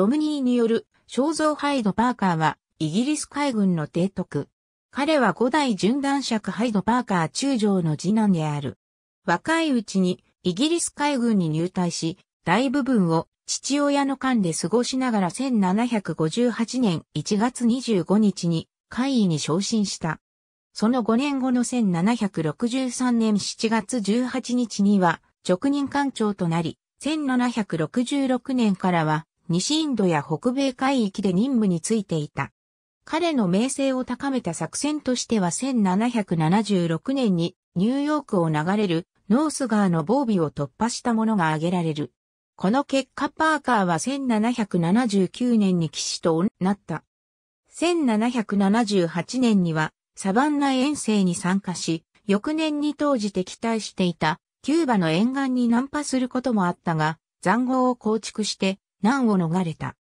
ロムニーによる肖像ハイド・パーカーはイギリス海軍の提督。彼は五代準弾爵ハイド・パーカー中将の次男である。若いうちにイギリス海軍に入隊し、大部分を父親の間で過ごしながら1758年1月25日に会議に昇進した。その5年後の1763年7月18日には、直任官長となり、1766年からは西インドや北米海域で任務についていた。彼の名声を高めた作戦としては1776年にニューヨークを流れるノース川の防備を突破したものが挙げられる。この結果パーカーは1779年に騎士となった。1778年にはサバンナ遠征に参加し、翌年に当時敵対していたキューバの沿岸に難破することもあったが、残壕を構築して難を逃れた。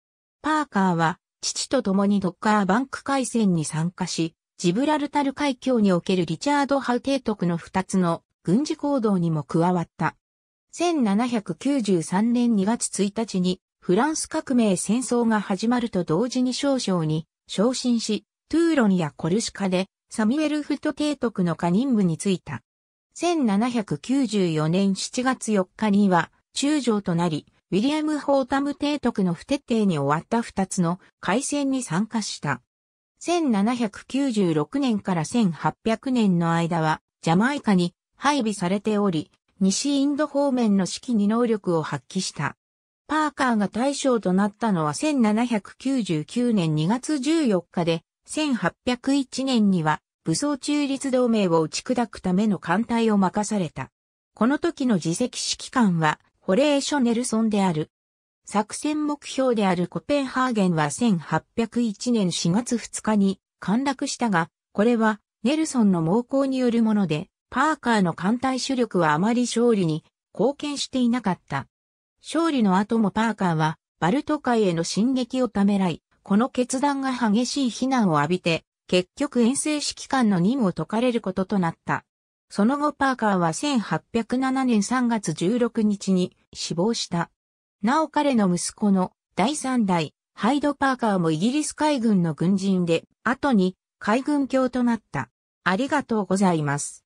パーカーは父と共にドッカーバンク海戦に参加し、ジブラルタル海峡におけるリチャード・ハウ提督の二つの軍事行動にも加わった。1793年2月1日にフランス革命戦争が始まると同時に少々に昇進し、トゥーロンやコルシカでサミュエル・フット提督の下任務に就いた。1794年7月4日には中将となり、ウィリアム・ホータム提督の不徹底に終わった二つの海戦に参加した。1796年から1800年の間は、ジャマイカに配備されており、西インド方面の指揮に能力を発揮した。パーカーが大将となったのは1799年2月14日で、1801年には武装中立同盟を打ち砕くための艦隊を任された。この時の自責指揮官はホレーショ・ネルソンである。作戦目標であるコペンハーゲンは1801年4月2日に陥落したが、これはネルソンの猛攻によるもので、パーカーの艦隊主力はあまり勝利に貢献していなかった。勝利の後もパーカーはバルト海への進撃をためらい、この決断が激しい非難を浴びて、結局遠征指揮官の任務を解かれることとなった。その後パーカーは1807年3月16日に死亡した。なお彼の息子の第三代ハイド・パーカーもイギリス海軍の軍人で、後に海軍卿となった。ありがとうございます。